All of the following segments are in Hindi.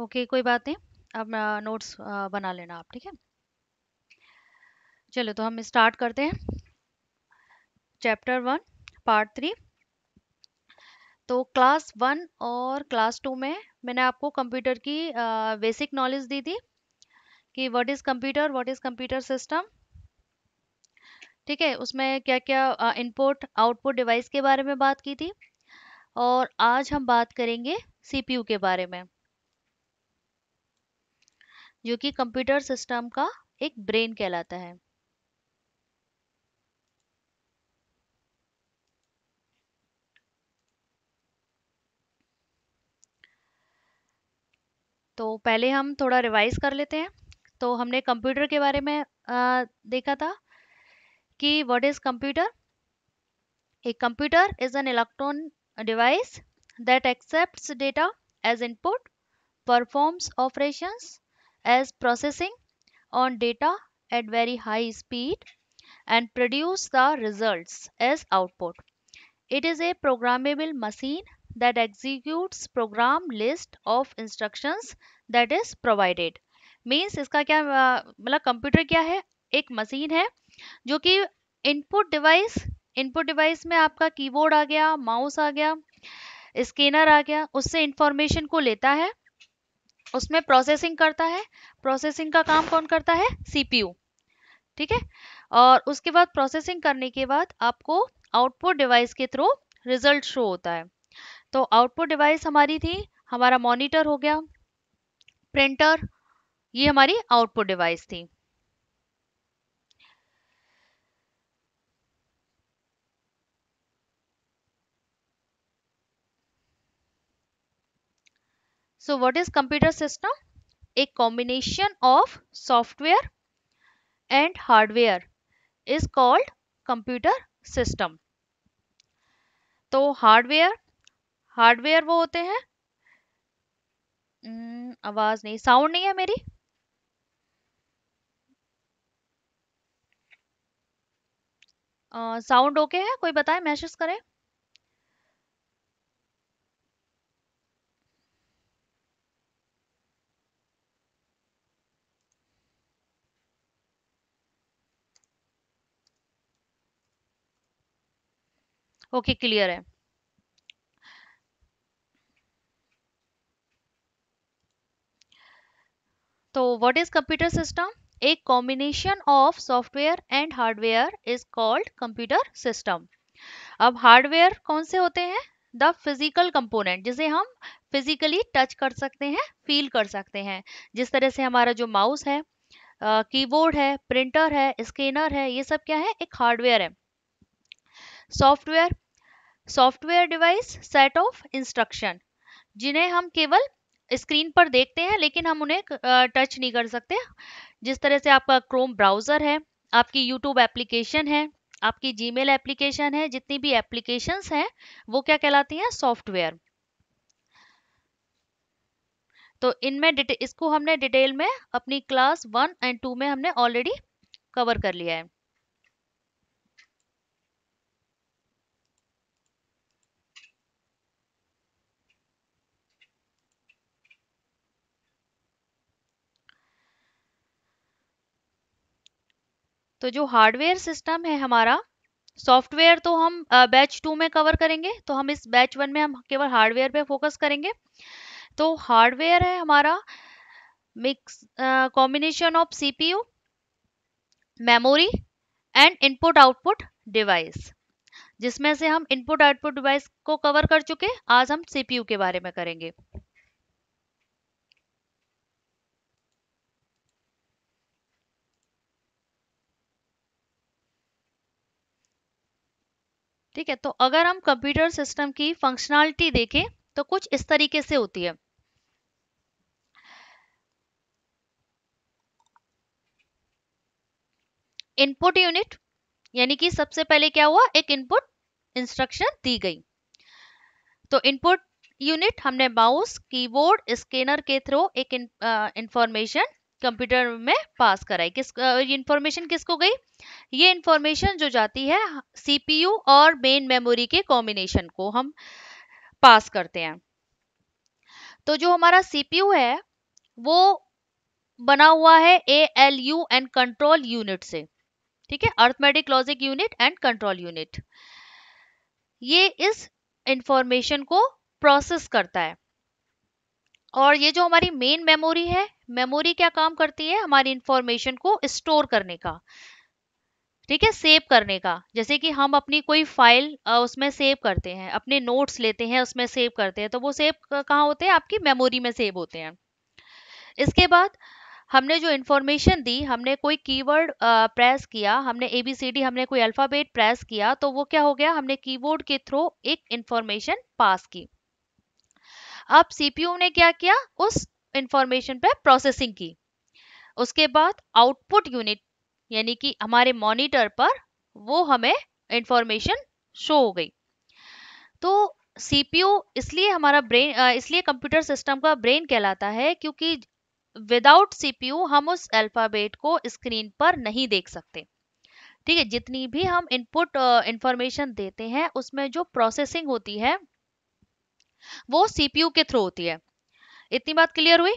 ओके कोई बात नहीं अब नोट्स बना लेना आप ठीक है चलो तो हम स्टार्ट करते हैं चैप्टर वन पार्ट थ्री तो क्लास वन और क्लास टू में मैंने आपको कंप्यूटर की बेसिक नॉलेज दी थी कि what is computer what is computer system ठीक है उसमें क्या क्या इनपुट आउटपुट डिवाइस के बारे में बात की थी और आज हम बात करेंगे सीपीयू के बारे में जो कि कंप्यूटर सिस्टम का एक ब्रेन कहलाता है तो पहले हम थोड़ा रिवाइज कर लेते हैं तो हमने कंप्यूटर के बारे में आ, देखा था कि what is computer a computer is an electron device that accept data as input performs operations as processing on data at very high speed and produce the results as output. It is a programmable machine that executes program list of instructions that is provided. Means इसका क्या मतलब computer kya hai ek machine hai jo ki input device input device mein aapka keyboard aa gaya mouse aa gaya scanner आ गया उससे इंफॉर्मेशन को लेता है उसमें प्रोसेसिंग करता है प्रोसेसिंग का काम कौन करता है सीपीयू ठीक है और उसके बाद प्रोसेसिंग करने के बाद आपको आउटपुट डिवाइस के थ्रू रिजल्ट शो होता है तो आउटपुट डिवाइस हमारी थी हमारा मॉनिटर हो गया प्रिंटर ये हमारी आउटपुट डिवाइस थी So what is computer system? A combination of software and hardware is called computer system. तो हार्डवेयर हार्डवेयर वो होते हैं आवाज नहीं साउंड नहीं है मेरी साउंड ओके है कोई बताए मैसेज करें ओके okay, क्लियर है तो व्हाट इज कंप्यूटर सिस्टम एक combination of software and hardware is called computer system अब हार्डवेयर कौन से होते हैं द फिजिकल कंपोनेंट जिसे हम फिजिकली टच कर सकते हैं फील कर सकते हैं जिस तरह से हमारा जो माउस है कीबोर्ड है प्रिंटर है स्कैनर है ये सब क्या है एक हार्डवेयर है software software device set of instruction जिन्हें हम केवल स्क्रीन पर देखते हैं लेकिन हम उन्हें टच नहीं कर सकते जिस तरह से आपका क्रोम ब्राउज़र है आपकी यूट्यूब एप्लीकेशन है आपकी जीमेल एप्लीकेशन है जितनी भी एप्लीकेशन हैं वो क्या कहलाती हैं सॉफ्टवेयर तो इनमें इसको हमने डिटेल में अपनी क्लास वन एंड टू में हमने ऑलरेडी कवर कर लिया है तो जो हार्डवेयर सिस्टम है हमारा सॉफ्टवेयर तो हम बैच टू में कवर करेंगे तो हम इस बैच वन में हम केवल हार्डवेयर पे फोकस करेंगे तो हार्डवेयर है हमारा mix combination of CPU memory and input output device जिसमें से हम इनपुट आउटपुट डिवाइस को कवर कर चुके आज हम सीपीयू के बारे में करेंगे ठीक है तो अगर हम कंप्यूटर सिस्टम की फंक्शनैलिटी देखें तो कुछ इस तरीके से होती है इनपुट यूनिट यानी कि सबसे पहले क्या हुआ एक इनपुट इंस्ट्रक्शन दी गई तो इनपुट यूनिट हमने माउस कीबोर्ड स्कैनर के थ्रू एक इंफॉर्मेशन कंप्यूटर में पास कराई किस इंफॉर्मेशन किसको गई ये इंफॉर्मेशन जो जाती है सीपीयू और मेन मेमोरी के कॉम्बिनेशन को हम पास करते हैं तो जो हमारा सीपीयू है वो बना हुआ है A L U and control unit से ठीक है arithmetic logic unit and control unit ये इस इंफॉर्मेशन को प्रोसेस करता है और ये जो हमारी मेन मेमोरी है मेमोरी क्या काम करती है हमारी इंफॉर्मेशन को स्टोर करने का ठीक है सेव करने का जैसे कि हम अपनी कोई फाइल उसमें सेव करते हैं अपने नोट्स लेते हैं उसमें सेव करते हैं तो वो सेव कहाँ होते हैं आपकी मेमोरी में सेव होते हैं इसके बाद हमने जो इन्फॉर्मेशन दी हमने कोई कीवर्ड प्रेस किया हमने ए बी सी डी हमने कोई अल्फ़ाबेट प्रेस किया तो वो क्या हो गया हमने कीबोर्ड के थ्रू एक इन्फॉर्मेशन पास की अब सीपीयू ने क्या किया उस इंफॉर्मेशन पर प्रोसेसिंग की उसके बाद आउटपुट यूनिट यानी कि हमारे मॉनिटर पर वो हमें इंफॉर्मेशन शो हो गई तो सीपीयू इसलिए हमारा ब्रेन इसलिए कंप्यूटर सिस्टम का ब्रेन कहलाता है क्योंकि विदाउट सीपीयू हम उस अल्फाबेट को स्क्रीन पर नहीं देख सकते ठीक है जितनी भी हम इनपुट इंफॉर्मेशन देते हैं उसमें जो प्रोसेसिंग होती है वो सीपीयू के थ्रू होती है इतनी बात क्लियर हुई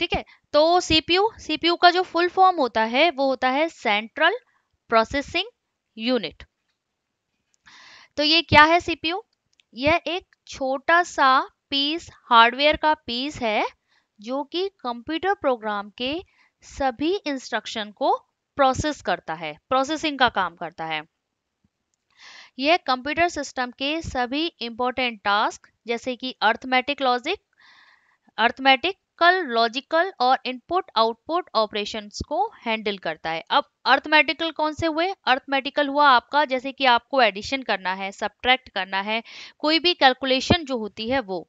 ठीक है तो सीपीयू सीपीयू का जो फुल फॉर्म होता है वो होता है सेंट्रल प्रोसेसिंग यूनिट तो ये क्या है सीपीयू यह एक छोटा सा पीस हार्डवेयर का पीस है जो कि कंप्यूटर प्रोग्राम के सभी इंस्ट्रक्शन को प्रोसेस करता है प्रोसेसिंग का काम करता है यह कंप्यूटर सिस्टम के सभी इंपॉर्टेंट टास्क जैसे कि arithmetic logic arithmetic numerical logical और इनपुट आउटपुट ऑपरेशन को हैंडल करता है अब अर्थमेटिकल कौन से हुए अर्थमेटिकल हुआ आपका जैसे कि आपको एडिशन करना है सब्ट्रैक्ट करना है कोई भी कैलकुलेशन जो होती है वो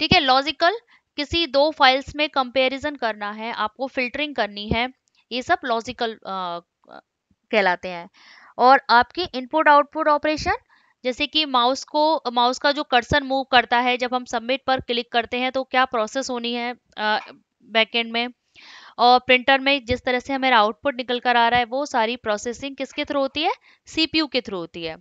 ठीक है लॉजिकल किसी दो फाइल्स में कंपैरिजन करना है आपको फिल्टरिंग करनी है ये सब लॉजिकल कहलाते हैं और आपकी इनपुट आउटपुट ऑपरेशन जैसे कि माउस को माउस का जो कर्सन मूव करता है जब हम सबमिट पर क्लिक करते हैं तो क्या प्रोसेस होनी है बैकेंड में और प्रिंटर में जिस तरह से हमारा आउटपुट निकल कर आ रहा है वो सारी प्रोसेसिंग किसके थ्रू होती है सीपीयू के थ्रू होती है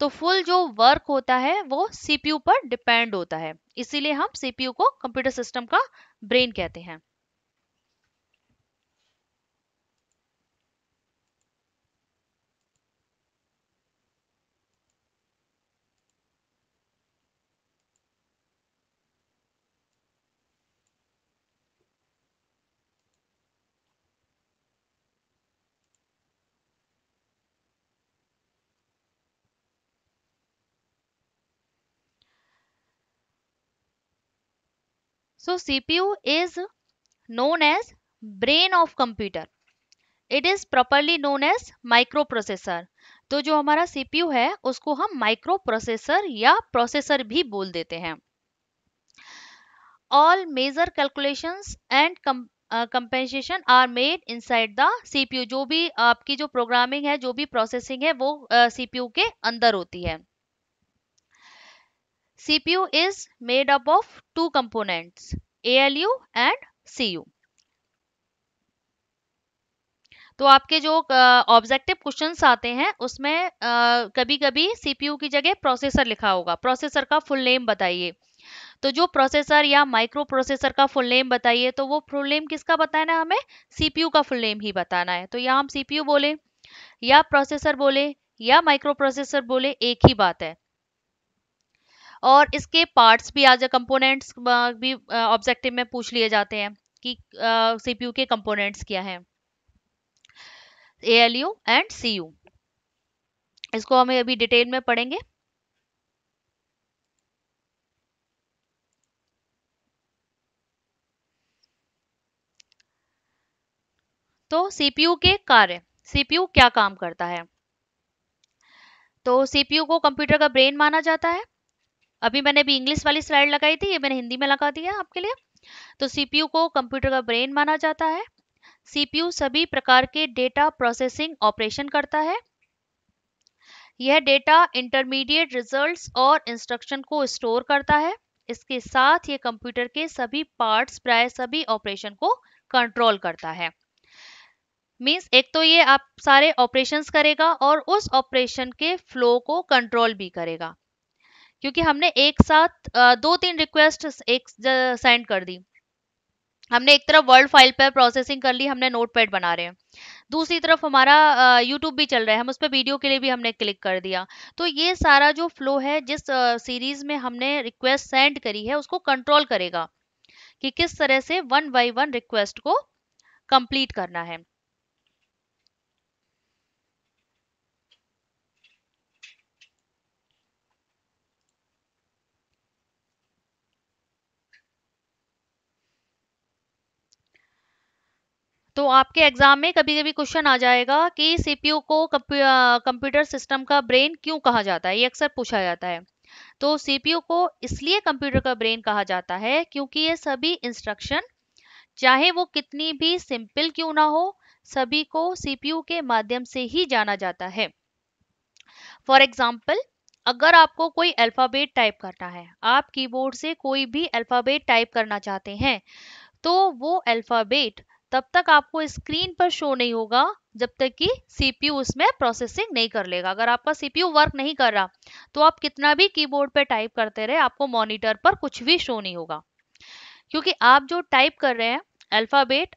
तो फुल जो वर्क होता है वो सीपीयू पर डिपेंड होता है इसीलिए हम सीपीयू को कंप्यूटर सिस्टम का ब्रेन कहते हैं So CPU is known as brain of computer. It is properly known as micro processor तो जो हमारा सीपीयू है उसको हम माइक्रो प्रोसेसर या प्रोसेसर भी बोल देते हैं all major calculation and compensation are made side the CPU जो भी आपकी जो प्रोग्रामिंग है जो भी प्रोसेसिंग है वो सीपीयू uh, के अंदर होती है CPU is made up of two components ALU and CU. तो आपके जो ऑब्जेक्टिव uh, क्वेश्चंस आते हैं उसमें uh, कभी कभी सीपीयू की जगह प्रोसेसर लिखा होगा प्रोसेसर का फुल नेम बताइए तो जो प्रोसेसर या माइक्रो प्रोसेसर का फुल नेम बताइए तो वो फुल नेम किसका बताना है हमें सीपीयू का फुल नेम ही बताना है तो या हम सीपीयू बोले या प्रोसेसर बोले या माइक्रो प्रोसेसर बोले एक ही बात है और इसके पार्ट्स भी आज कंपोनेंट्स भी ऑब्जेक्टिव में पूछ लिए जाते हैं कि सीपीयू के कंपोनेंट्स क्या हैं एएलयू एंड सीयू इसको हमें अभी डिटेल में पढ़ेंगे तो सीपीयू के कार्य सीपीयू क्या काम करता है तो सीपीयू को कंप्यूटर का ब्रेन माना जाता है अभी मैंने भी इंग्लिश वाली स्लाइड लगाई थी ये मैंने हिंदी में लगा दिया आपके लिए तो सीपीयू को कंप्यूटर का ब्रेन माना जाता है सीपीयू सभी प्रकार के डेटा प्रोसेसिंग ऑपरेशन करता है यह डेटा इंटरमीडिएट रिजल्ट्स और इंस्ट्रक्शन को स्टोर करता है इसके साथ ये कंप्यूटर के सभी पार्ट्स प्राय सभी ऑपरेशन को कंट्रोल करता है मीन्स एक तो ये आप सारे ऑपरेशंस करेगा और उस ऑपरेशन के फ्लो को कंट्रोल भी करेगा क्योंकि हमने एक साथ दो तीन रिक्वेस्ट एक सेंड कर दी हमने एक तरफ वर्ल्ड फाइल पर प्रोसेसिंग कर ली हमने नोटपैड बना रहे हैं दूसरी तरफ हमारा यूट्यूब भी चल रहा है हम उस पर वीडियो के लिए भी हमने क्लिक कर दिया तो ये सारा जो फ्लो है जिस सीरीज में हमने रिक्वेस्ट सेंड करी है उसको कंट्रोल करेगा कि किस तरह से वन बाई वन रिक्वेस्ट को कंप्लीट करना है तो आपके एग्जाम में कभी कभी क्वेश्चन आ जाएगा कि सीपीयू को कंप्यूटर सिस्टम का ब्रेन क्यों कहा जाता है ये अक्सर पूछा जाता है तो सीपीयू को इसलिए कंप्यूटर का ब्रेन कहा जाता है क्योंकि ये सभी इंस्ट्रक्शन चाहे वो कितनी भी सिंपल क्यों ना हो सभी को सीपीयू के माध्यम से ही जाना जाता है फॉर एग्जाम्पल अगर आपको कोई अल्फ़ाबेट टाइप करना है आप कीबोर्ड से कोई भी अल्फ़ाबेट टाइप करना चाहते हैं तो वो अल्फ़ाबेट तब तक आपको स्क्रीन पर शो नहीं होगा जब तक कि सीपीयू उसमें प्रोसेसिंग नहीं कर लेगा अगर आपका सीपीयू वर्क नहीं कर रहा तो आप कितना भी कीबोर्ड पे टाइप करते रहे आपको मॉनिटर पर कुछ भी शो नहीं होगा क्योंकि आप जो टाइप कर रहे हैं अल्फ़ाबेट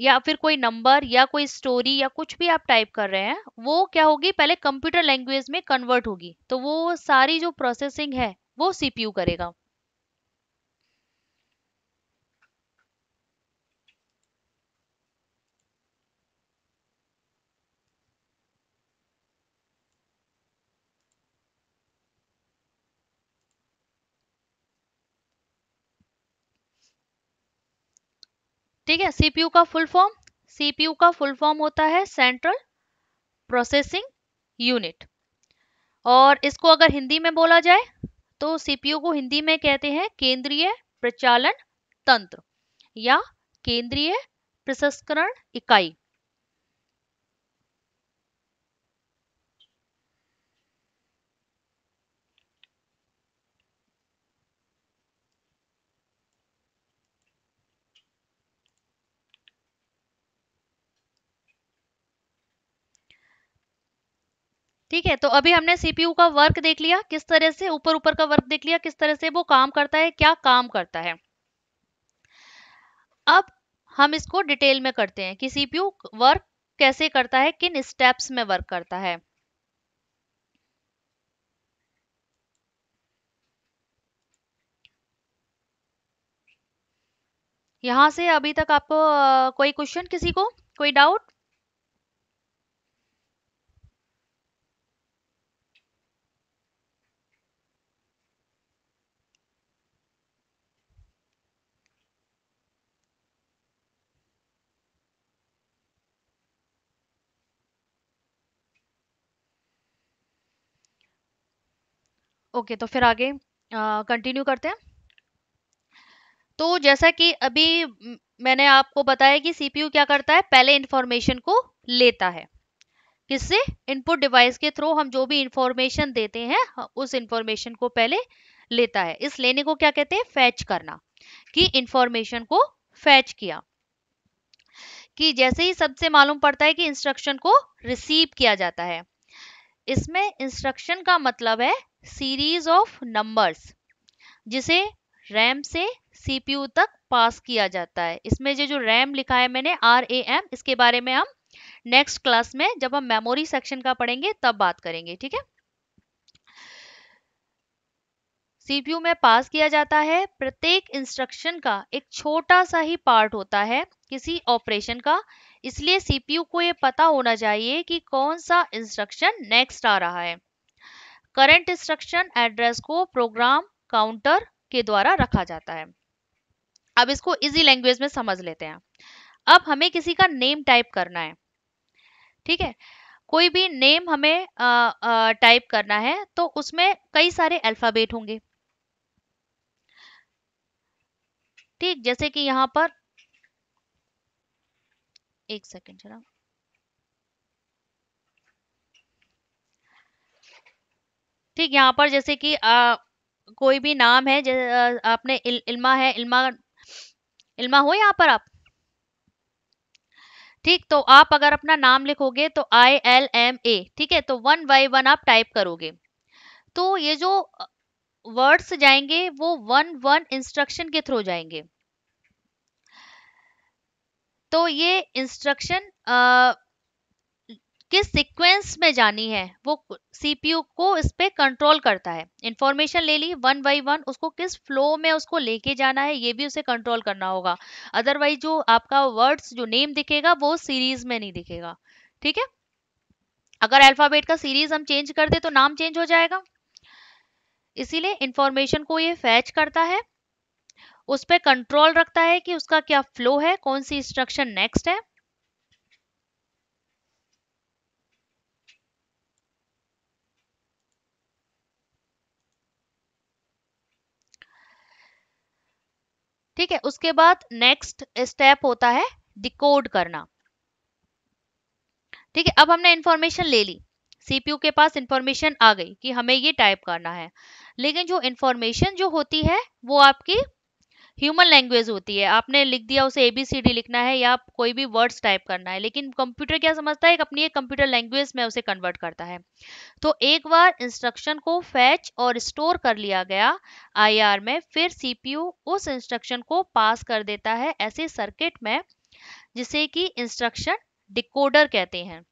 या फिर कोई नंबर या कोई स्टोरी या कुछ भी आप टाइप कर रहे हैं वो क्या होगी पहले कंप्यूटर लैंग्वेज में कन्वर्ट होगी तो वो सारी जो प्रोसेसिंग है वो सीपीयू करेगा ठीक है सीपीयू का फुल फॉर्म सीपीयू का फुल फॉर्म होता है सेंट्रल प्रोसेसिंग यूनिट और इसको अगर हिंदी में बोला जाए तो सीपीयू को हिंदी में कहते हैं केंद्रीय प्रचालन तंत्र या केंद्रीय प्रसंस्करण इकाई ठीक है तो अभी हमने सीपीयू का वर्क देख लिया किस तरह से ऊपर ऊपर का वर्क देख लिया किस तरह से वो काम करता है क्या काम करता है अब हम इसको डिटेल में करते हैं कि सीपीयू वर्क कैसे करता है किन स्टेप्स में वर्क करता है यहां से अभी तक आपको कोई क्वेश्चन किसी को कोई डाउट ओके तो फिर आगे कंटिन्यू करते हैं तो जैसा कि अभी मैंने आपको बताया कि सीपीयू क्या करता है पहले इंफॉर्मेशन को लेता है किससे इनपुट डिवाइस के थ्रू हम जो भी इंफॉर्मेशन देते हैं उस इंफॉर्मेशन को पहले लेता है इस लेने को क्या कहते हैं फैच करना कि इंफॉर्मेशन को फैच किया कि जैसे ही सबसे मालूम पड़ता है कि इंस्ट्रक्शन को रिसीव किया जाता है इसमें इंस्ट्रक्शन का मतलब है सीरीज ऑफ नंबर्स जिसे रैम से सीपीयू तक पास किया जाता है इसमें जो जो रैम लिखा है मैंने आर ए एम इसके बारे में हम नेक्स्ट क्लास में जब हम मेमोरी सेक्शन का पढ़ेंगे तब बात करेंगे ठीक है सीपीयू में पास किया जाता है प्रत्येक इंस्ट्रक्शन का एक छोटा सा ही पार्ट होता है किसी ऑपरेशन का इसलिए सीपीयू को यह पता होना चाहिए कि कौन सा इंस्ट्रक्शन नेक्स्ट आ रहा है करंट इंस्ट्रक्शन एड्रेस को प्रोग्राम काउंटर के द्वारा रखा जाता है अब इसको इजी लैंग्वेज में समझ लेते हैं अब हमें किसी का नेम टाइप करना है ठीक है कोई भी नेम हमें टाइप करना है तो उसमें कई सारे अल्फाबेट होंगे ठीक जैसे कि यहाँ पर एक सेकेंड जरा ठीक यहाँ पर जैसे कि आ, कोई भी नाम है जैसे आपने इल, इल्मा है इल्मा इल्मा हो यहाँ पर आप ठीक तो आप अगर अपना नाम लिखोगे तो आई एल एम ए ठीक है तो वन बाई वन आप टाइप करोगे तो ये जो वर्ड्स जाएंगे वो वन वन इंस्ट्रक्शन के थ्रू जाएंगे तो ये इंस्ट्रक्शन किस सीक्वेंस में जानी है वो सीपीयू को इस पर कंट्रोल करता है इंफॉर्मेशन ले ली वन बाई वन उसको किस फ्लो में उसको लेके जाना है ये भी उसे कंट्रोल करना होगा अदरवाइज जो आपका वर्ड्स जो नेम दिखेगा वो सीरीज में नहीं दिखेगा ठीक है अगर अल्फाबेट का सीरीज हम चेंज कर दे तो नाम चेंज हो जाएगा इसीलिए इंफॉर्मेशन को ये फैच करता है उस पर कंट्रोल रखता है कि उसका क्या फ्लो है कौन सी इंस्ट्रक्शन नेक्स्ट है ठीक है उसके बाद नेक्स्ट स्टेप होता है डिकोड करना ठीक है अब हमने इंफॉर्मेशन ले ली सीपीयू के पास इंफॉर्मेशन आ गई कि हमें ये टाइप करना है लेकिन जो इंफॉर्मेशन जो होती है वो आपकी ह्यूमन लैंग्वेज होती है आपने लिख दिया उसे एबीसीडी लिखना है या कोई भी वर्ड्स टाइप करना है लेकिन कंप्यूटर क्या समझता है अपनी एक कंप्यूटर लैंग्वेज में उसे कन्वर्ट करता है तो एक बार इंस्ट्रक्शन को फैच और स्टोर कर लिया गया आईआर में फिर सीपीयू उस इंस्ट्रक्शन को पास कर देता है ऐसे सर्किट में जिसे कि इंस्ट्रक्शन डिकोडर कहते हैं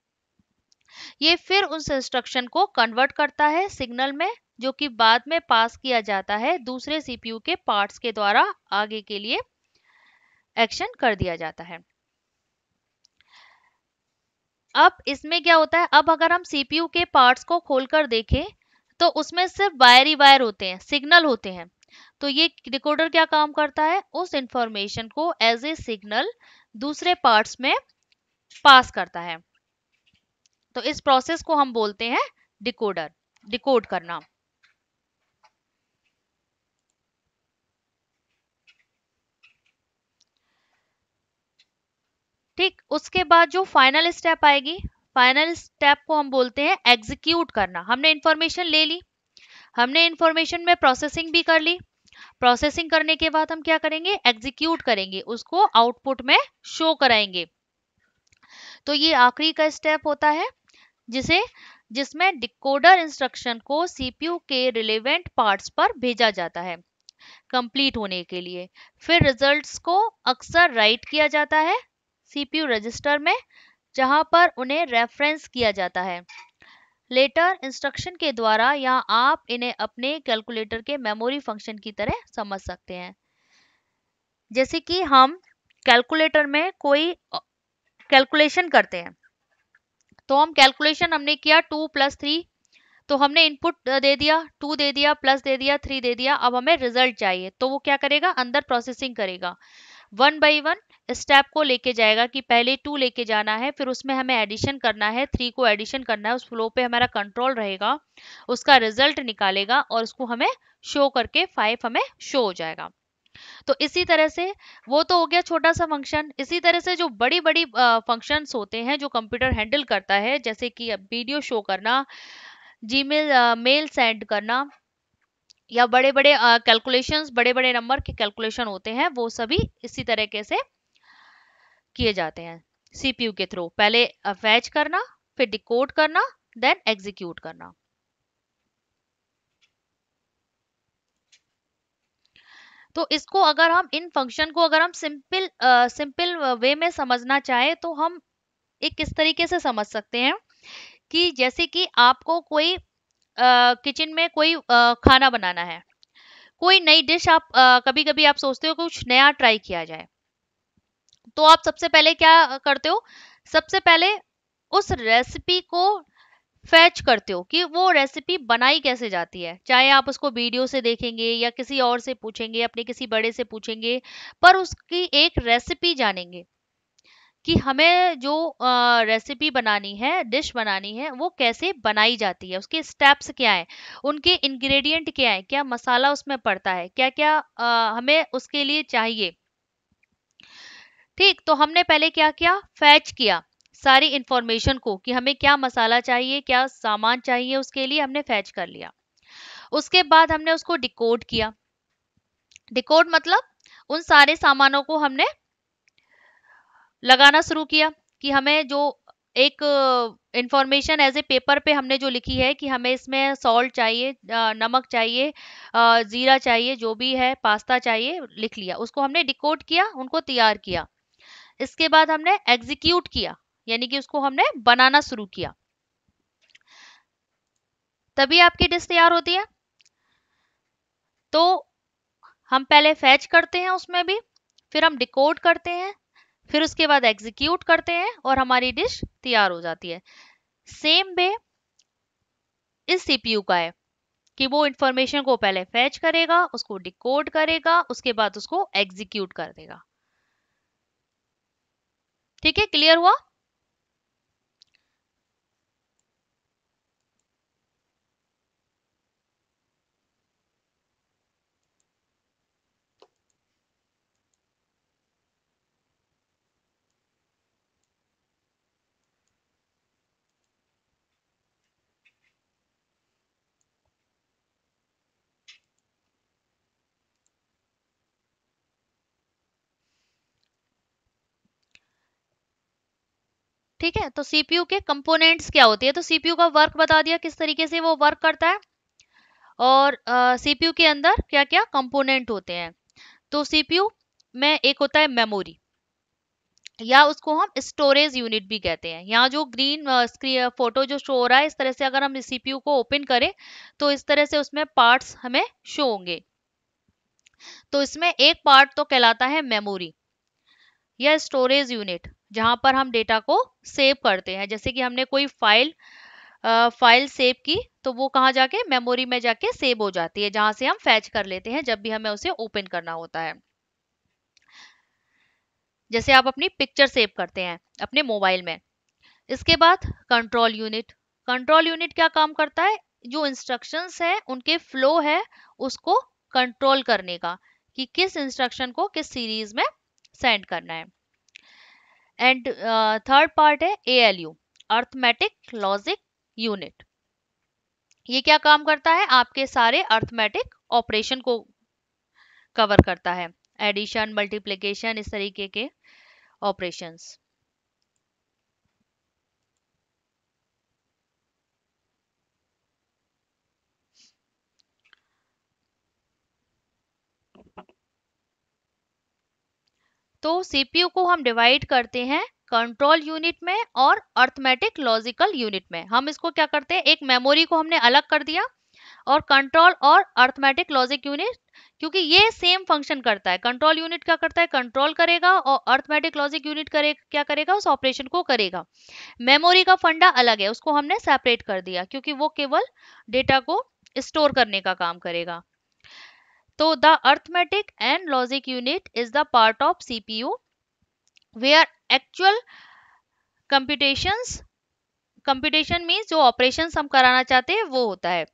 ये फिर उस इंस्ट्रक्शन को कन्वर्ट करता है सिग्नल में जो कि बाद में पास किया जाता है दूसरे सीपीयू के पार्ट्स के द्वारा आगे के लिए एक्शन कर दिया जाता है अब इसमें क्या होता है अब अगर हम सीपीयू के पार्ट्स को खोलकर देखें तो उसमें सिर्फ वायर ही वायर होते हैं सिग्नल होते हैं तो ये रिकॉर्डर क्या काम करता है उस इंफॉर्मेशन को एज ए सिग्नल दूसरे पार्ट्स में पास करता है तो इस प्रोसेस को हम बोलते हैं डिकोडर डिकोड करना ठीक उसके बाद जो फाइनल स्टेप आएगी फाइनल स्टेप को हम बोलते हैं एग्जीक्यूट करना हमने इंफॉर्मेशन ले ली हमने इंफॉर्मेशन में प्रोसेसिंग भी कर ली प्रोसेसिंग करने के बाद हम क्या करेंगे एग्जीक्यूट करेंगे उसको आउटपुट में शो कराएंगे तो ये आखिरी का स्टेप होता है जिसे जिसमें डिकोडर इंस्ट्रक्शन को सीपीयू के रिलेवेंट पार्ट्स पर भेजा जाता है कंप्लीट होने के लिए फिर रिजल्ट्स को अक्सर राइट किया जाता है सीपीयू रजिस्टर में जहां पर उन्हें रेफरेंस किया जाता है लेटर इंस्ट्रक्शन के द्वारा यहाँ आप इन्हें अपने कैलकुलेटर के मेमोरी फंक्शन की तरह समझ सकते हैं जैसे कि हम कैलकुलेटर में कोई कैलकुलेशन करते हैं तो हम कैलकुलेशन हमने किया टू प्लस थ्री तो हमने इनपुट दे दिया टू दे दिया प्लस दे दिया थ्री दे दिया अब हमें रिजल्ट चाहिए तो वो क्या करेगा अंदर प्रोसेसिंग करेगा वन बाई वन स्टेप को लेके जाएगा कि पहले टू लेके जाना है फिर उसमें हमें एडिशन करना है थ्री को एडिशन करना है उस फ्लो पे हमारा कंट्रोल रहेगा उसका रिजल्ट निकालेगा और उसको हमें शो करके फाइव हमें शो हो जाएगा तो इसी तरह से वो तो हो गया छोटा सा फंक्शन इसी तरह से जो बड़ी बड़ी फंक्शंस होते हैं जो कंप्यूटर हैंडल करता है जैसे कि वीडियो शो करना जी मेल सेंड करना या बड़े बड़े कैलकुलेशंस बड़े बड़े नंबर के कैलकुलेशन होते हैं वो सभी इसी तरीके से किए जाते हैं सीपीयू के थ्रू पहले फैच करना फिर डिकोड करना देन एग्जीक्यूट करना तो इसको अगर हम इन फंक्शन को अगर हम सिंपल सिंपल वे में समझना चाहें तो हम एक किस तरीके से समझ सकते हैं कि जैसे कि आपको कोई किचन में कोई आ, खाना बनाना है कोई नई डिश आप आ, कभी कभी आप सोचते हो कुछ नया ट्राई किया जाए तो आप सबसे पहले क्या करते हो सबसे पहले उस रेसिपी को फैच करते हो कि वो रेसिपी बनाई कैसे जाती है चाहे आप उसको वीडियो से देखेंगे या किसी और से पूछेंगे अपने किसी बड़े से पूछेंगे पर उसकी एक रेसिपी जानेंगे कि हमें जो रेसिपी बनानी है डिश बनानी है वो कैसे बनाई जाती है उसके स्टेप्स क्या हैं उनके इंग्रेडिएंट क्या हैं क्या मसाला उसमें पड़ता है क्या क्या आ, हमें उसके लिए चाहिए ठीक तो हमने पहले क्या किया फैच किया सारी इंफॉर्मेशन को कि हमें क्या मसाला चाहिए क्या सामान चाहिए उसके लिए हमने फैच कर लिया उसके बाद हमने उसको डिकोड किया डिकोड मतलब उन सारे सामानों को हमने लगाना शुरू किया कि हमें जो एक इंफॉर्मेशन एज ए पेपर पे हमने जो लिखी है कि हमें इसमें सॉल्ट चाहिए नमक चाहिए ज़ीरा चाहिए जो भी है पास्ता चाहिए लिख लिया उसको हमने डिकोड किया उनको तैयार किया इसके बाद हमने एग्जीक्यूट किया यानी कि उसको हमने बनाना शुरू किया तभी आपकी डिस्क तैयार होती है तो हम पहले फैच करते हैं उसमें भी फिर हम डिकोड करते हैं फिर उसके बाद एग्जीक्यूट करते हैं और हमारी डिश तैयार हो जाती है सेम वे इस सीपीयू का है कि वो इंफॉर्मेशन को पहले फैच करेगा उसको डिकोड करेगा उसके बाद उसको एग्जीक्यूट कर देगा ठीक है क्लियर हुआ ठीक है तो सीपीयू के कंपोनेंट्स क्या होते हैं तो सीपीयू का वर्क बता दिया किस तरीके से वो वर्क करता है और सीपीयू uh, के अंदर क्या क्या कंपोनेंट होते हैं तो सीपीयू में एक होता है मेमोरी या उसको हम स्टोरेज यूनिट भी कहते हैं यहाँ जो ग्रीन स्क्रीन फोटो जो शो हो रहा है इस तरह से अगर हम सीपीयू को ओपन करें तो इस तरह से उसमें पार्ट्स हमें शो होंगे तो इसमें एक पार्ट तो कहलाता है मेमोरी या स्टोरेज यूनिट जहां पर हम डेटा को सेव करते हैं जैसे कि हमने कोई फाइल फाइल सेव की तो वो कहाँ जाके मेमोरी में जाके सेव हो जाती है जहां से हम फैच कर लेते हैं जब भी हमें उसे ओपन करना होता है जैसे आप अपनी पिक्चर सेव करते हैं अपने मोबाइल में इसके बाद कंट्रोल यूनिट कंट्रोल यूनिट क्या काम करता है जो इंस्ट्रक्शंस है उनके फ्लो है उसको कंट्रोल करने का कि किस इंस्ट्रक्शन को किस सीरीज में सेंड करना है एंड थर्ड पार्ट है यू अर्थमेटिक लॉजिक यूनिट ये क्या काम करता है आपके सारे अर्थमेटिक ऑपरेशन को कवर करता है एडिशन मल्टीप्लीकेशन इस तरीके के ऑपरेशंस तो सीपीयू को हम डिवाइड करते हैं कंट्रोल यूनिट में और अर्थमेटिक लॉजिकल यूनिट में हम इसको क्या करते हैं एक मेमोरी को हमने अलग कर दिया और कंट्रोल और अर्थमेटिक लॉजिक यूनिट क्योंकि ये सेम फंक्शन करता है कंट्रोल यूनिट क्या करता है कंट्रोल करेगा और अर्थमेटिक लॉजिक यूनिट करे क्या करेगा उस ऑपरेशन को करेगा मेमोरी का फंडा अलग है उसको हमने सेपरेट कर दिया क्योंकि वो केवल डेटा को स्टोर करने का काम करेगा तो the arithmetic and logic unit is the part of CPU where actual computations computation means जो ऑपरेशन हम कराना चाहते हैं वो होता है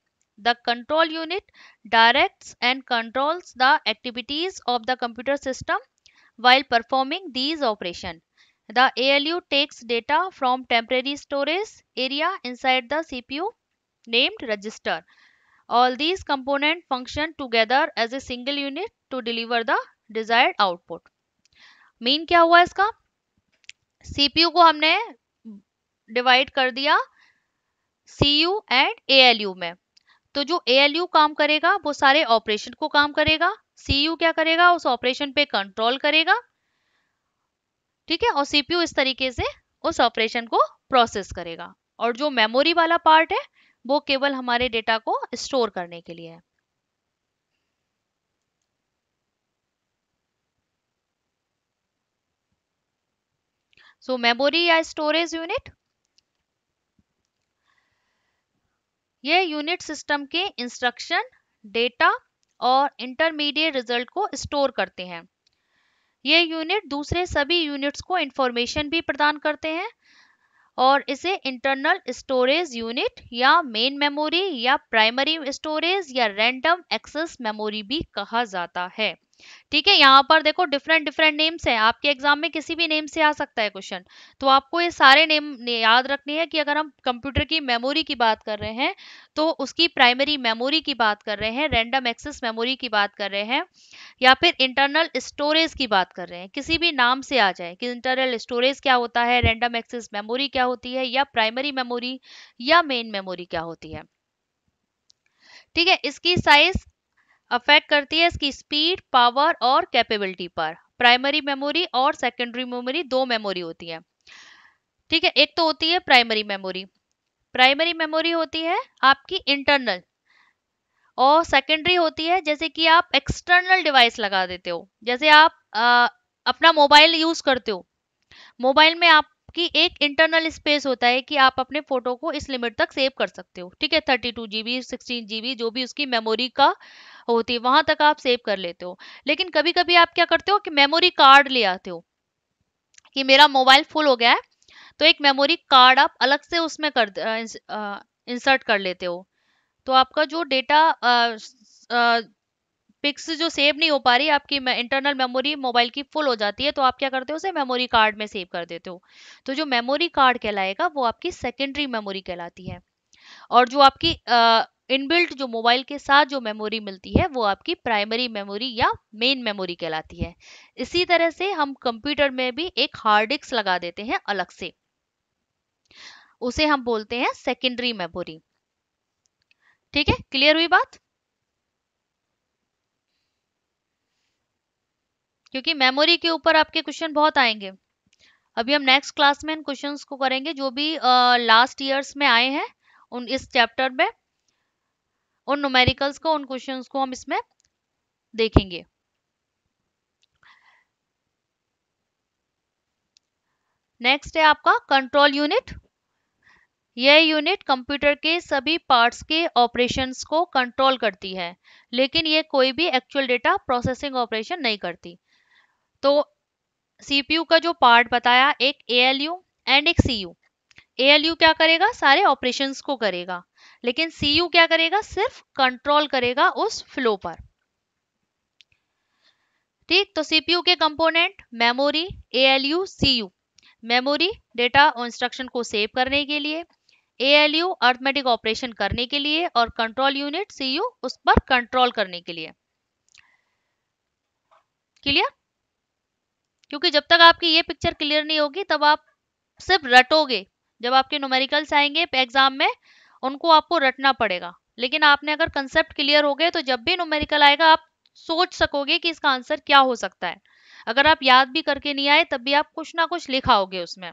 the control unit directs and controls the activities of the computer system while performing these operation the A L U takes data from temporary storage area in side the C P U named register All these component function together as a single unit to deliver the desired output. Mean क्या हुआ इसका सीपीयू को हमने डिवाइड कर दिया सीयू एंड एएलयू में तो जो एएलयू काम करेगा वो सारे ऑपरेशन को काम करेगा सीयू क्या करेगा उस ऑपरेशन पे कंट्रोल करेगा ठीक है और सीपीयू इस तरीके से उस ऑपरेशन को प्रोसेस करेगा और जो मेमोरी वाला पार्ट है वो केवल हमारे डेटा को स्टोर करने के लिए है सो मेमोरी या स्टोरेज यूनिट ये यूनिट सिस्टम के इंस्ट्रक्शन डेटा और इंटरमीडिएट रिजल्ट को स्टोर करते हैं ये यूनिट दूसरे सभी यूनिट्स को इंफॉर्मेशन भी प्रदान करते हैं और इसे इंटरनल स्टोरेज यूनिट या मेन मेमोरी या प्राइमरी स्टोरेज या रैंडम एक्सेस मेमोरी भी कहा जाता है ठीक है यहाँ पर देखो डिफरेंट डिफरेंट नेम्स है आपके एग्जाम में किसी भी नेम से आ सकता है क्वेश्चन तो आपको ये सारे नेम याद रखने हैं कि अगर हम कंप्यूटर की मेमोरी की बात कर रहे हैं तो उसकी प्राइमरी मेमोरी की बात कर रहे हैं रैंडम एक्सेस मेमोरी की बात कर रहे हैं या फिर इंटरनल स्टोरेज की बात कर रहे हैं किसी भी नाम से आ जाए कि इंटरनल स्टोरेज क्या होता है रैंडम एक्सेस मेमोरी क्या होती है या प्राइमरी मेमोरी या मेन मेमोरी क्या होती है ठीक है इसकी साइज अफेक्ट करती है इसकी स्पीड पावर और कैपेबिलिटी पर प्राइमरी मेमोरी और सेकेंडरी मेमोरी दो मेमोरी होती है ठीक है एक तो होती है प्राइमरी मेमोरी प्राइमरी मेमोरी होती है आपकी इंटरनल और सेकेंडरी होती है जैसे कि आप एक्सटर्नल डिवाइस लगा देते हो जैसे आप आ, अपना मोबाइल यूज करते हो मोबाइल में आप कि एक इंटरनल स्पेस होता है कि आप अपने फोटो को इस लिमिट तक सेव कर सकते हो ठीक है thirty two GB sixteen GB जो भी उसकी मेमोरी का होती है वहां तक आप सेव कर लेते हो लेकिन कभी कभी आप क्या करते हो कि मेमोरी कार्ड ले आते हो कि मेरा मोबाइल फुल हो गया है तो एक मेमोरी कार्ड आप अलग से उसमें कर इंसर्ट कर लेते हो तो आपका जो डेटा पिक्स जो सेव नहीं हो पा रही आपकी इंटरनल मेमोरी मोबाइल की फुल हो जाती है तो आप क्या करते हो उसे मेमोरी कार्ड में सेव कर देते हो तो जो मेमोरी कार्ड कहलाएगा वो आपकी सेकेंडरी मेमोरी कहलाती है और जो आपकी इनबिल्ट जो मोबाइल के साथ जो मेमोरी मिलती है वो आपकी प्राइमरी मेमोरी या मेन मेमोरी कहलाती है इसी तरह से हम कंप्यूटर में भी एक हार्ड डिस्क लगा देते हैं अलग से उसे हम बोलते हैं सेकेंडरी मेमोरी ठीक है क्लियर हुई बात क्योंकि मेमोरी के ऊपर आपके क्वेश्चन बहुत आएंगे अभी हम नेक्स्ट क्लास में इन क्वेश्चन को करेंगे जो भी लास्ट ईयर्स में आए हैं उन इस चैप्टर में उन नोमेरिकल्स को उन क्वेश्चन को हम इसमें देखेंगे नेक्स्ट है आपका कंट्रोल यूनिट यह यूनिट कंप्यूटर के सभी पार्ट्स के ऑपरेशंस को कंट्रोल करती है लेकिन यह कोई भी एक्चुअल डेटा प्रोसेसिंग ऑपरेशन नहीं करती तो सीपीयू का जो पार्ट बताया एक यू एंड एक सीयू यू क्या करेगा सारे ऑपरेशन को करेगा लेकिन सीयू क्या करेगा सिर्फ कंट्रोल करेगा उस फ्लो पर ठीक तो सीपीयू के component memory ALU CU memory data और इंस्ट्रक्शन को सेव करने के लिए एएलयू अर्थमेटिक ऑपरेशन करने के लिए और कंट्रोल यूनिट सीयू उस पर कंट्रोल करने के लिए क्लियर क्योंकि जब तक आपकी ये पिक्चर क्लियर नहीं होगी तब आप सिर्फ रटोगे जब आपके नोमेरिकल्स आएंगे एग्जाम में उनको आपको रटना पड़ेगा लेकिन आपने अगर कंसेप्ट क्लियर हो गए तो जब भी नोमेरिकल आएगा आप सोच सकोगे कि इसका आंसर क्या हो सकता है अगर आप याद भी करके नहीं आए तब भी आप कुछ ना कुछ लिखाओगे उसमें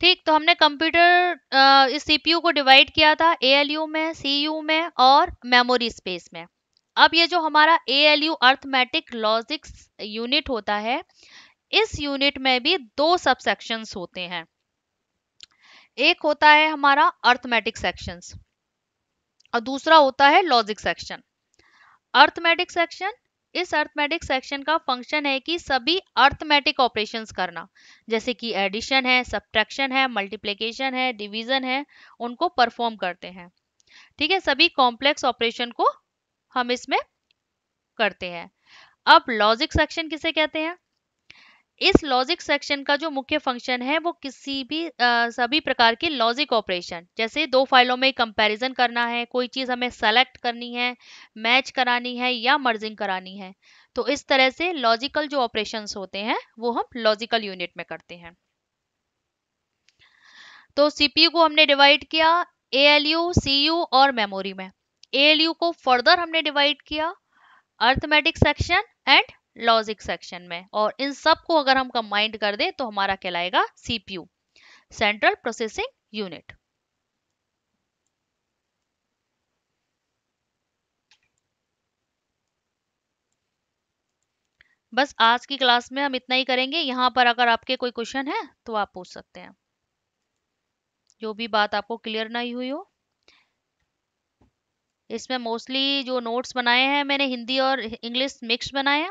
ठीक तो हमने कंप्यूटर इस सीपीयू को डिवाइड किया था एएलयू में सीयू में और मेमोरी स्पेस में अब ये जो हमारा एएलयू अर्थमेटिक लॉजिक यूनिट होता है इस यूनिट में भी दो सब सेक्शन होते हैं एक होता है हमारा अर्थमेटिक सेक्शंस और दूसरा होता है लॉजिक सेक्शन अर्थमेटिक सेक्शन इस अर्थमेटिक सेक्शन का फंक्शन है कि सभी अर्थमेटिक ऑपरेशन करना जैसे कि एडिशन है सब्ट्रैक्शन है मल्टीप्लीकेशन है डिवीजन है उनको परफॉर्म करते हैं ठीक है सभी कॉम्प्लेक्स ऑपरेशन को हम इसमें करते हैं अब लॉजिक सेक्शन किसे कहते हैं इस लॉजिक सेक्शन का जो मुख्य फंक्शन है वो किसी भी आ, सभी प्रकार के लॉजिक ऑपरेशन जैसे दो फाइलों में कंपैरिजन करना है कोई चीज़ हमें सेलेक्ट करनी है मैच करानी है या मर्जिंग करानी है तो इस तरह से लॉजिकल जो ऑपरेशन होते हैं वो हम लॉजिकल यूनिट में करते हैं तो सीपीयू को हमने डिवाइड किया A L U C U और मेमोरी में ए एल यू को फर्दर हमने डिवाइड किया arithmetic section and logic section में और इन सब को अगर हम कंबाइंड कर दें तो हमारा कहलाएगा सीपीयू सेंट्रल प्रोसेसिंग यूनिट बस आज की क्लास में हम इतना ही करेंगे यहां पर अगर आपके कोई क्वेश्चन है तो आप पूछ सकते हैं जो भी बात आपको क्लियर नहीं हुई हो इसमें मोस्टली जो नोट्स बनाए हैं मैंने हिंदी और इंग्लिश मिक्स बनाए हैं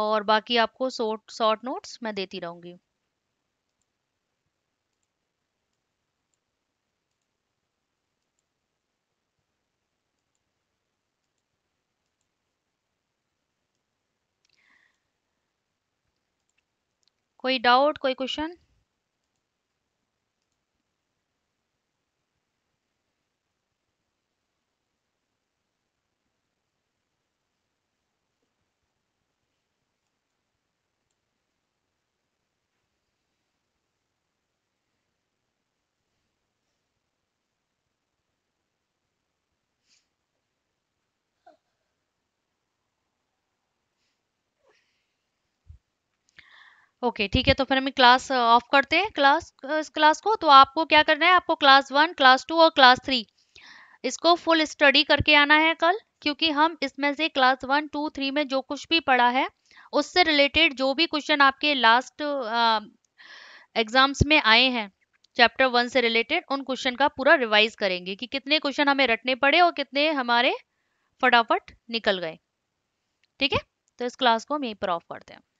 और बाकी आपको शॉर्ट शॉर्ट नोट्स मैं देती रहूंगी कोई डाउट कोई क्वेश्चन ओके ठीक है तो फिर हम क्लास ऑफ uh, करते हैं क्लास uh, इस क्लास को तो आपको क्या करना है आपको क्लास वन क्लास टू और क्लास थ्री इसको फुल स्टडी करके आना है कल क्योंकि हम इसमें से क्लास वन टू थ्री में जो कुछ भी पढ़ा है उससे रिलेटेड जो भी क्वेश्चन आपके लास्ट एग्जाम्स uh, में आए हैं चैप्टर वन से रिलेटेड उन क्वेश्चन का पूरा रिवाइज करेंगे कि कितने क्वेश्चन हमें रटने पड़े और कितने हमारे फटाफट निकल गए ठीक है तो इस क्लास को हम यहीं पर ऑफ करते हैं